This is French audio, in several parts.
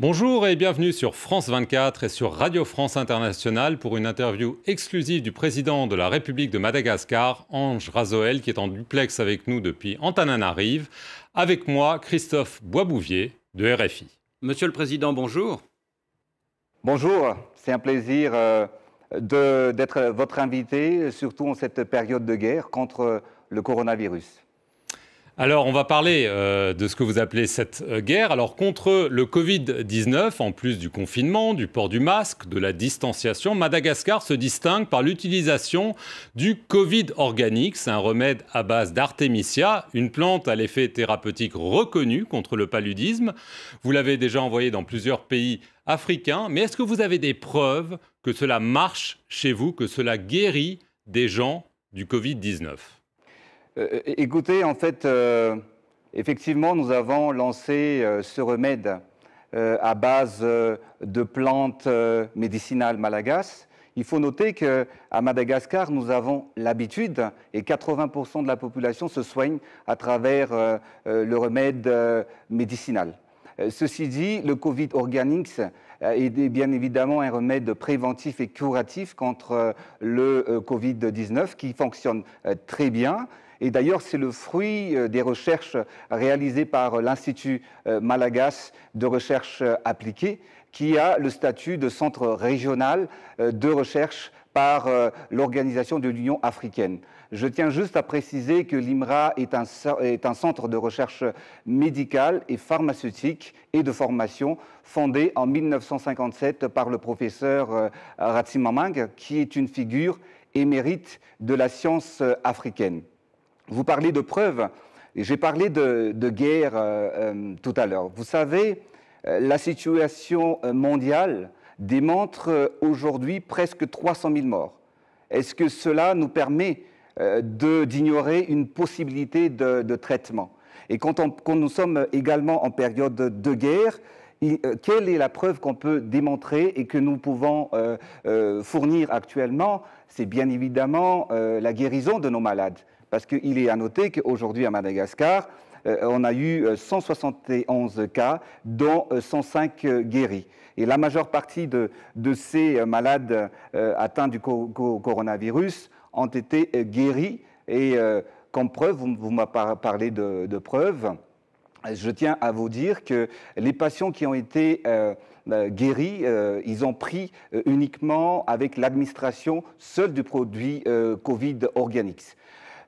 Bonjour et bienvenue sur France 24 et sur Radio France Internationale pour une interview exclusive du président de la République de Madagascar, Ange Razoel, qui est en duplex avec nous depuis Antananarive. Avec moi, Christophe Boisbouvier de RFI. Monsieur le Président, bonjour. Bonjour, c'est un plaisir euh, d'être votre invité, surtout en cette période de guerre contre le coronavirus. Alors, on va parler euh, de ce que vous appelez cette euh, guerre. Alors, contre le Covid-19, en plus du confinement, du port du masque, de la distanciation, Madagascar se distingue par l'utilisation du Covid organique. C'est un remède à base d'artémisia, une plante à l'effet thérapeutique reconnue contre le paludisme. Vous l'avez déjà envoyé dans plusieurs pays africains. Mais est-ce que vous avez des preuves que cela marche chez vous, que cela guérit des gens du Covid-19 euh, écoutez, en fait, euh, effectivement, nous avons lancé euh, ce remède à base de plantes médicinales malagasses. Il faut noter qu'à Madagascar, nous avons l'habitude, et 80% de la population se soigne à travers le remède médicinal. Ceci dit, le Covid Organics est bien évidemment un remède préventif et curatif contre le Covid-19 qui fonctionne très bien. Et d'ailleurs, c'est le fruit euh, des recherches réalisées par euh, l'Institut euh, Malagas de recherche appliquée, qui a le statut de centre régional de recherche par l'Organisation de l'Union africaine. Je tiens juste à préciser que l'IMRA est un, centre de recherche médicale et pharmaceutique et de formation fondé en 1957 par le professeur Ratsimamang, qui est une figure émérite de la science africaine. Vous parlez de preuves. J'ai parlé de, guerre euh, euh, tout à l'heure. Vous savez, euh, la situation mondiale démontre aujourd'hui presque 300 000 morts. Est-ce que cela nous permet d'ignorer une possibilité de, traitement Et quand, nous sommes également en période de guerre, quelle est la preuve qu'on peut démontrer et que nous pouvons fournir actuellement C'est bien évidemment la guérison de nos malades. Parce qu'il est à noter qu'aujourd'hui à Madagascar, euh, on a eu 171 euh, cas, dont 105 euh, guéris. Et la majeure partie de, ces malades atteints du coronavirus ont été guéris. Et comme preuve, vous, m'avez parlé de, preuves, je tiens à vous dire que les patients qui ont été guéris, ils ont pris uniquement avec l'administration seule du produit Covid Organics.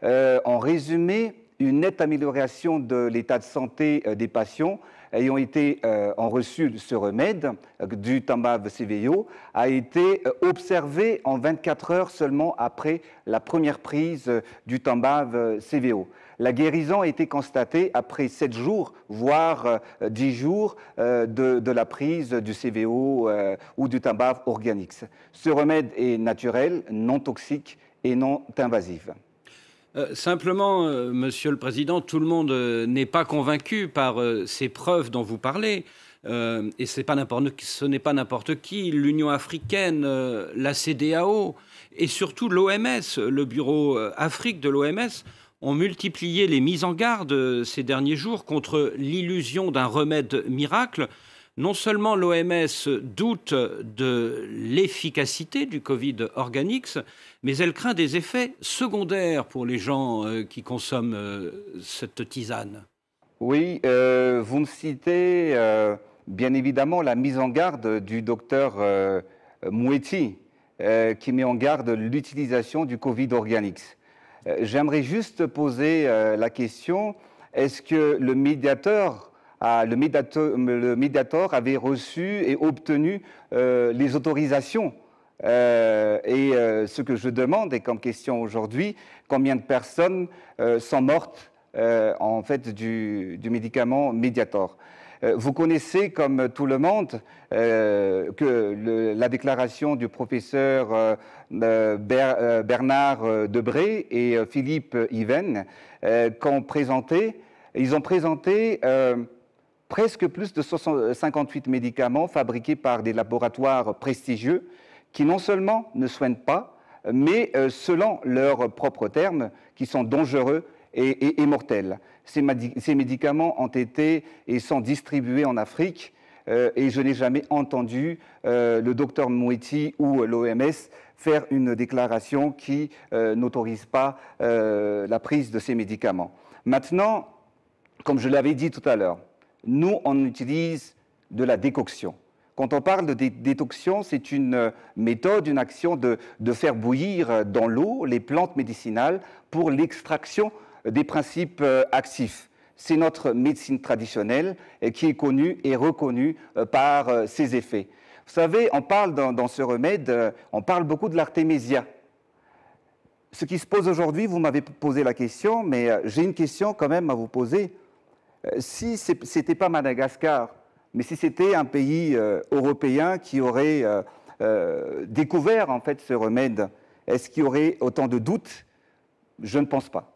Euh, en résumé, une nette amélioration de l'état de santé euh, des patients ayant été euh, reçu ce remède du tambave CVO a été observée en 24 heures seulement après la première prise du tambave CVO. La guérison a été constatée après 7 jours, voire 10 jours de, la prise du CVO ou du Tambav Organix. Ce remède est naturel, non toxique et non invasif. Euh, simplement, euh, Monsieur le Président, tout le monde euh, n'est pas convaincu par ces preuves dont vous parlez. et ce n'est pas n'importe qui, l'Union africaine, la CDAO et surtout l'OMS, le bureau Afrique de l'OMS, ont multiplié les mises en garde ces derniers jours contre l'illusion d'un remède miracle non seulement l'OMS doute de l'efficacité du Covid Organix, mais elle craint des effets secondaires pour les gens euh, qui consomment euh, cette tisane. Oui, euh, vous me citez bien évidemment la mise en garde du docteur Moueti Mouetti, qui met en garde l'utilisation du Covid Organix. J'aimerais juste poser la question, est-ce que le médiateur le, Mediator, le, avait reçu et obtenu euh, les autorisations. Euh, et euh, ce que je demande est comme question aujourd'hui, combien de personnes sont mortes en fait du, médicament Mediator vous connaissez, comme tout le monde, que la déclaration du professeur Bernard Debré et Philippe Yven qu'ont présenté. Ils ont présenté presque plus de 58 médicaments fabriqués par des laboratoires prestigieux qui non seulement ne soignent pas, mais euh, selon leurs propres termes, qui sont dangereux et, mortels. Ces, médicaments ont été et sont distribués en Afrique euh, et je n'ai jamais entendu euh, le docteur Mouetti ou l'OMS faire une déclaration qui n'autorise pas la prise de ces médicaments. Maintenant, comme je l'avais dit tout à l'heure, nous, on utilise de la décoction. Quand on parle de décoction, c'est une euh, méthode, une action de, faire bouillir euh, dans l'eau les plantes médicinales pour l'extraction euh, des principes actifs. C'est notre médecine traditionnelle qui est connue et reconnue par ses effets. Vous savez, on parle dans, dans ce remède, on parle beaucoup de l'artémisia. Ce qui se pose aujourd'hui, vous m'avez posé la question, mais j'ai une question quand même à vous poser. Euh, si ce n'était pas Madagascar, mais si c'était un pays euh, européen qui aurait euh, découvert en fait ce remède, est-ce qu'il y aurait autant de doutes Je ne pense pas.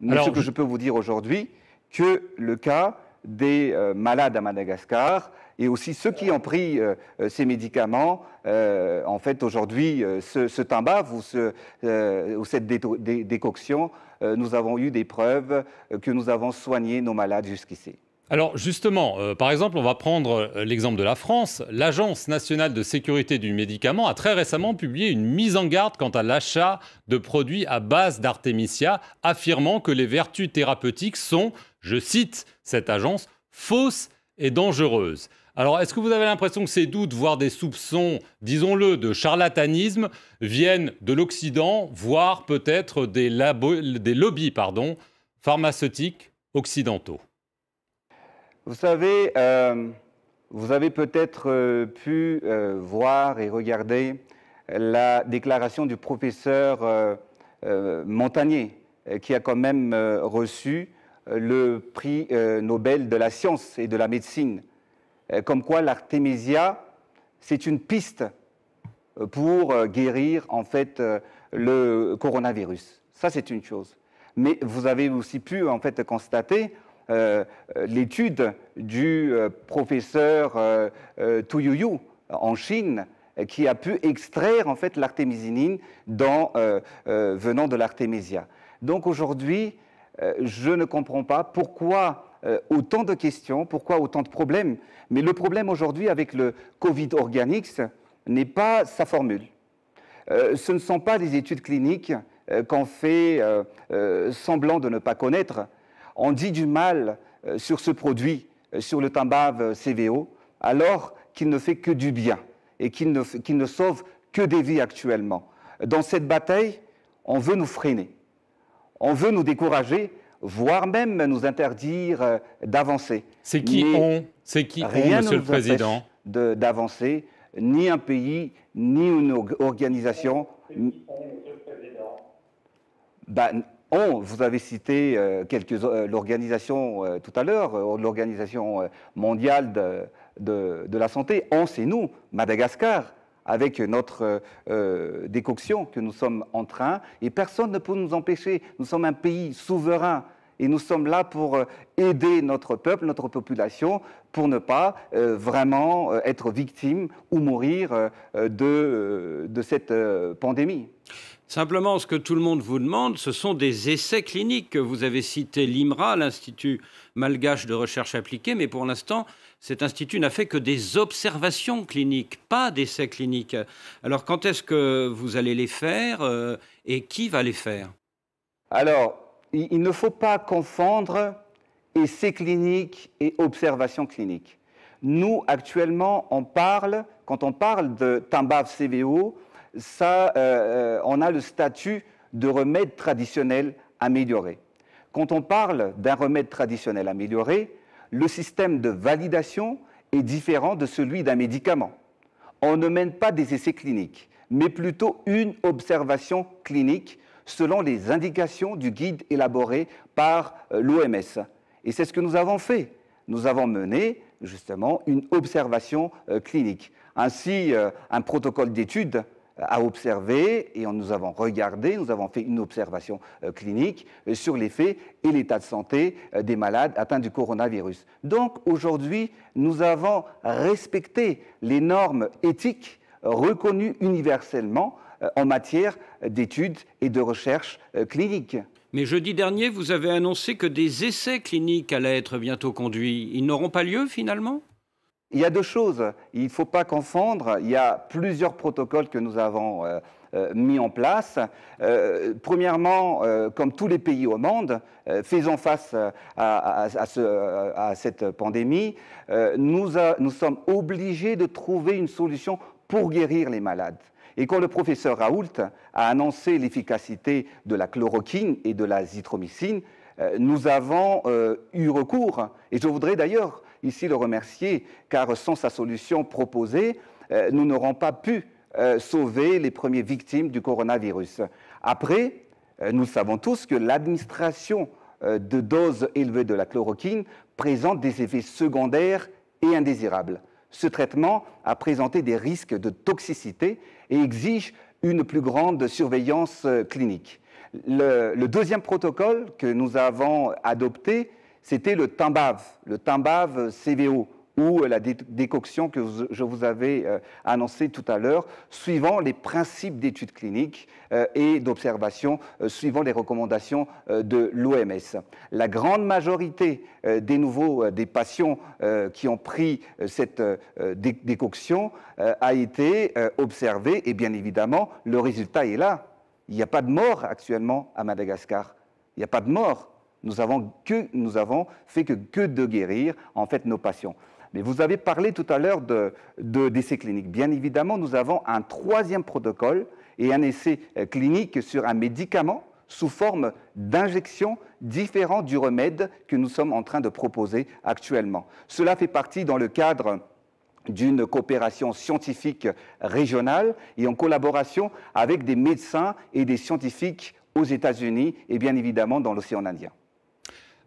Mais ce que je... je peux vous dire aujourd'hui, que le cas des malades à Madagascar et aussi ceux qui ont pris euh, euh, ces médicaments, euh, en fait aujourd'hui, ce, ce ou, cette décoction, nous avons eu des preuves que nous avons soigné nos malades jusqu'ici. Alors justement, par exemple, on va prendre l'exemple de la France. L'Agence nationale de sécurité du médicament a très récemment publié une mise en garde quant à l'achat de produits à base d'artémisia, affirmant que les vertus thérapeutiques sont, je cite cette agence, fausses et dangereuses. Alors, est-ce que vous avez l'impression que ces doutes, voire des soupçons, disons-le, de charlatanisme, viennent de l'Occident, voire peut-être des, lobbies pharmaceutiques occidentaux Vous savez, euh, vous avez peut-être euh, pu euh, voir et regarder la déclaration du professeur Montagnier, qui a quand même reçu le prix Nobel de la science et de la médecine euh, comme quoi l'artémisia, c'est une piste euh, pour euh, guérir en fait le coronavirus. Ça, c'est une chose. Mais vous avez aussi pu en fait constater l'étude du professeur Tu Youyou en Chine qui a pu extraire en fait l'artémisinine venant de l'artémisia. Donc aujourd'hui, je ne comprends pas pourquoi euh, autant de questions, pourquoi autant de problèmes Mais le problème aujourd'hui avec le Covid Organics n'est pas sa formule. Euh, ce ne sont pas des études cliniques euh, qu'on fait semblant de ne pas connaître. On dit du mal sur ce produit, sur le Tambave CVO, alors qu'il ne fait que du bien et qu'il ne sauve que des vies actuellement. Dans cette bataille, on veut nous freiner, on veut nous décourager voire même nous interdire euh, d'avancer. C'est qui on C'est qui rien le Président D'avancer, ni un pays, ni une organisation. Bah, on, vous avez cité euh, euh, l'organisation tout à l'heure, l'organisation mondiale de, de, la santé. On, c'est nous, Madagascar, avec notre décoction que nous sommes en train, et personne ne peut nous empêcher. Nous sommes un pays souverain et nous sommes là pour euh, aider notre peuple, notre population, pour ne pas euh, vraiment euh, être victime ou mourir de, de cette pandémie. Simplement, ce que tout le monde vous demande, ce sont des essais cliniques. Vous avez cité l'IMRA, l'Institut malgache de recherche appliquée, mais pour l'instant, cet institut n'a fait que des observations cliniques, pas d'essais cliniques. Alors quand est-ce que vous allez les faire et qui va les faire Alors, il ne faut pas confondre essais cliniques et observations cliniques. Nous, actuellement, on parle, quand on parle de Tambav CVO, ça, euh, on a le statut de remède traditionnel amélioré. Quand on parle d'un remède traditionnel amélioré, le système de validation est différent de celui d'un médicament. On ne mène pas des essais cliniques, mais plutôt une observation clinique selon les indications du guide élaboré par euh, l'OMS. Et c'est ce que nous avons fait. Nous avons mené justement une observation euh, clinique. Ainsi, euh, un protocole d'étude a observé, et nous avons regardé, nous avons fait une observation clinique sur l'effet et l'état de santé des malades atteints du coronavirus. Donc aujourd'hui, nous avons respecté les normes éthiques reconnues universellement euh, en matière d'études et de recherches euh, cliniques. Mais jeudi dernier, vous avez annoncé que des essais cliniques allaient être bientôt conduits. Ils n'auront pas lieu finalement il y a deux choses. Il ne faut pas confondre. Il y a plusieurs protocoles que nous avons euh, mis en place. premièrement, comme tous les pays au monde, faisons face à, ce, à cette pandémie. Nous, nous sommes obligés de trouver une solution pour guérir les malades. Et quand le professeur Raoult a annoncé l'efficacité de la chloroquine et de la zitromycine, euh, nous avons euh, eu recours, et je voudrais d'ailleurs ici le remercier, car sans sa solution proposée, euh, nous n'aurons pas pu sauver les premières victimes du coronavirus. Après, nous savons tous que l'administration de doses élevées de la chloroquine présente des effets secondaires et indésirables ce traitement a présenté des risques de toxicité et exige une plus grande surveillance euh, clinique. Le, deuxième protocole que nous avons adopté, c'était le Timbav, le Timbav CVO, ou euh, la décoction que je vous avais euh, annoncé annoncée tout à l'heure, suivant les principes d'études cliniques euh, et d'observation, suivant les recommandations de l'OMS. La grande majorité des nouveaux des patients qui ont pris cette décoction a été observée et bien évidemment le résultat est là. Il n'y a pas de mort actuellement à Madagascar. Il n'y a pas de mort. Nous avons, que, nous avons fait que, que de guérir en fait nos patients. Mais vous avez parlé tout à l'heure d'essais de, d'essais cliniques. Bien évidemment, nous avons un troisième protocole et un essai euh, clinique sur un médicament sous forme d'injection différent du remède que nous sommes en train de proposer actuellement. Cela fait partie dans le cadre d'une coopération scientifique régionale et en collaboration avec des médecins et des scientifiques aux États-Unis et bien évidemment dans l'océan Indien.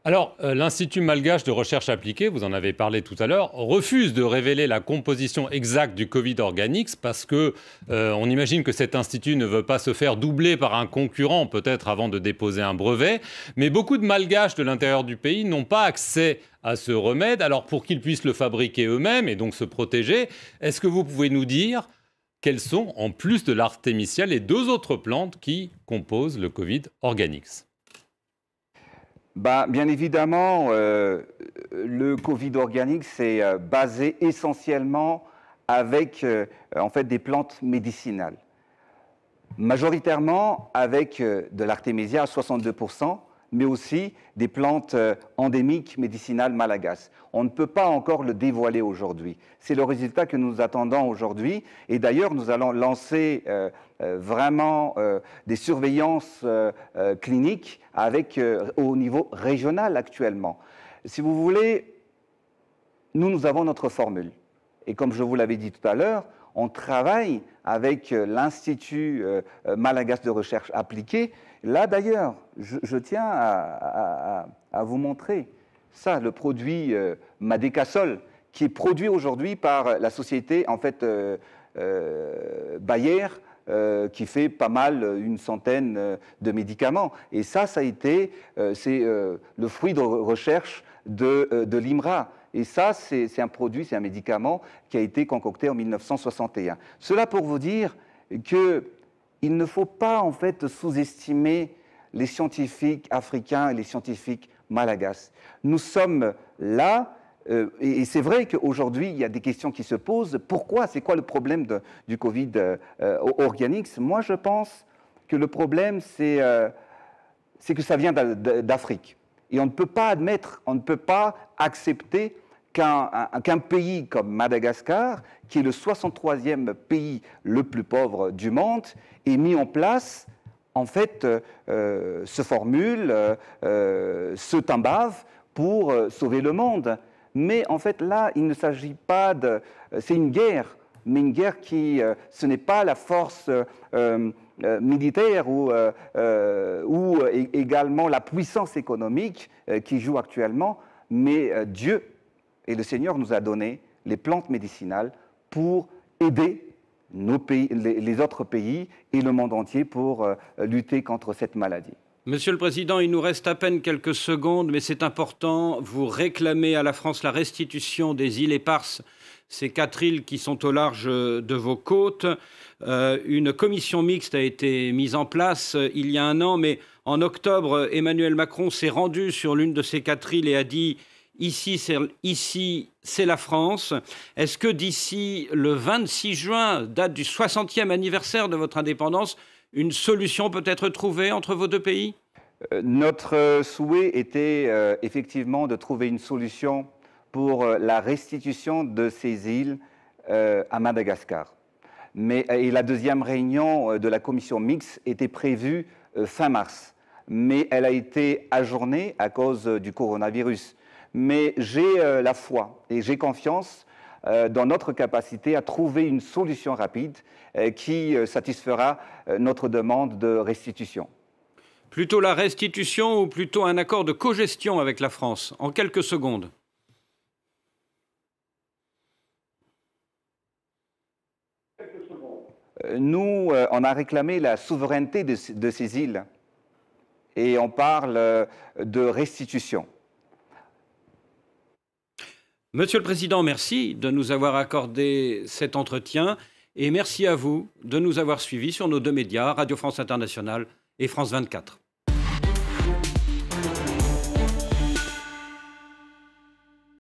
Alors, euh, l'Institut malgache de recherche appliquée, vous en avez parlé tout à l'heure, refuse de révéler la composition exacte du Covid organix parce que euh, on imagine que cet institut ne veut pas se faire doubler par un concurrent peut-être avant de déposer un brevet. Mais beaucoup de malgaches de l'intérieur du pays n'ont pas accès à ce remède. Alors, pour qu'ils puissent le fabriquer eux-mêmes et donc se protéger, est-ce que vous pouvez nous dire quelles sont, en plus de l'artémisia, les deux autres plantes qui composent le Covid Organix? Bah, bien évidemment, euh, le Covid organique, s'est euh, basé essentiellement avec euh, en fait, des plantes médicinales. Majoritairement avec de l'artémisia à 62%, mais aussi des plantes euh, endémiques médicinales malagasses. On ne peut pas encore le dévoiler aujourd'hui. C'est le résultat que nous attendons aujourd'hui. Et d'ailleurs, nous allons lancer euh, euh, vraiment des surveillances cliniques avec, au niveau régional actuellement. Si vous voulez, nous, nous avons notre formule. Et comme je vous l'avais dit tout à l'heure, on travaille avec euh, l'Institut euh, euh, Malagas de recherche appliquée. Là d'ailleurs, je, tiens à, vous montrer ça, le produit Madecassol, qui est produit aujourd'hui par la société en fait Bayer, qui fait pas mal une centaine de médicaments. Et ça, ça a été, c'est le fruit de recherche de l'IMRA. Et ça, c'est un produit, c'est un médicament qui a été concocté en 1961. Cela pour vous dire qu'il ne faut pas en fait sous-estimer les scientifiques africains et les scientifiques malagasses. Nous sommes là, euh, et, c'est vrai qu'aujourd'hui, il y a des questions qui se posent. Pourquoi C'est quoi le problème du Covid euh, Moi, je pense que le problème, c'est euh, que ça vient d'Afrique. Et on ne peut pas admettre, on ne peut pas accepter qu'un pays comme Madagascar, qui est le 63e pays le plus pauvre du monde, ait mis en place, en fait, euh, euh, ce formule, euh, ce tambave pour sauver le monde. Mais en fait, là, il ne s'agit pas de... C'est une guerre, mais une guerre qui... ce n'est pas la force... Euh, militaire ou, euh, euh, également la puissance économique qui joue actuellement, mais Dieu et le Seigneur nous a donné les plantes médicinales pour aider les, autres pays et le monde entier pour lutter contre cette maladie. Monsieur le Président, il nous reste à peine quelques secondes, mais c'est important. Vous réclamez à la France la restitution des îles éparses ces quatre îles qui sont au large de vos côtes. Euh, une commission mixte a été mise en place euh, il y a un an, mais en octobre, Emmanuel Macron s'est rendu sur l'une de ces quatre îles et a dit Ici, c'est, la France. Est-ce que d'ici le 26 juin, date du 60e anniversaire de votre indépendance, une solution peut être trouvée entre vos deux pays euh, Notre souhait était effectivement de trouver une solution pour euh, la restitution de ces îles euh, à Madagascar. Mais, euh, la deuxième réunion de la commission mixte était prévue fin mars, mais elle a été ajournée à cause du coronavirus. Mais j'ai la foi et j'ai confiance dans notre capacité à trouver une solution rapide qui satisfera notre demande de restitution. Plutôt la restitution ou plutôt un accord de cogestion avec la France En quelques secondes. nous, euh, on a réclamé la souveraineté de, ces îles et on parle euh, de restitution. Monsieur le Président, merci de nous avoir accordé cet entretien et merci à vous de nous avoir suivis sur nos deux médias, Radio France Internationale et France 24.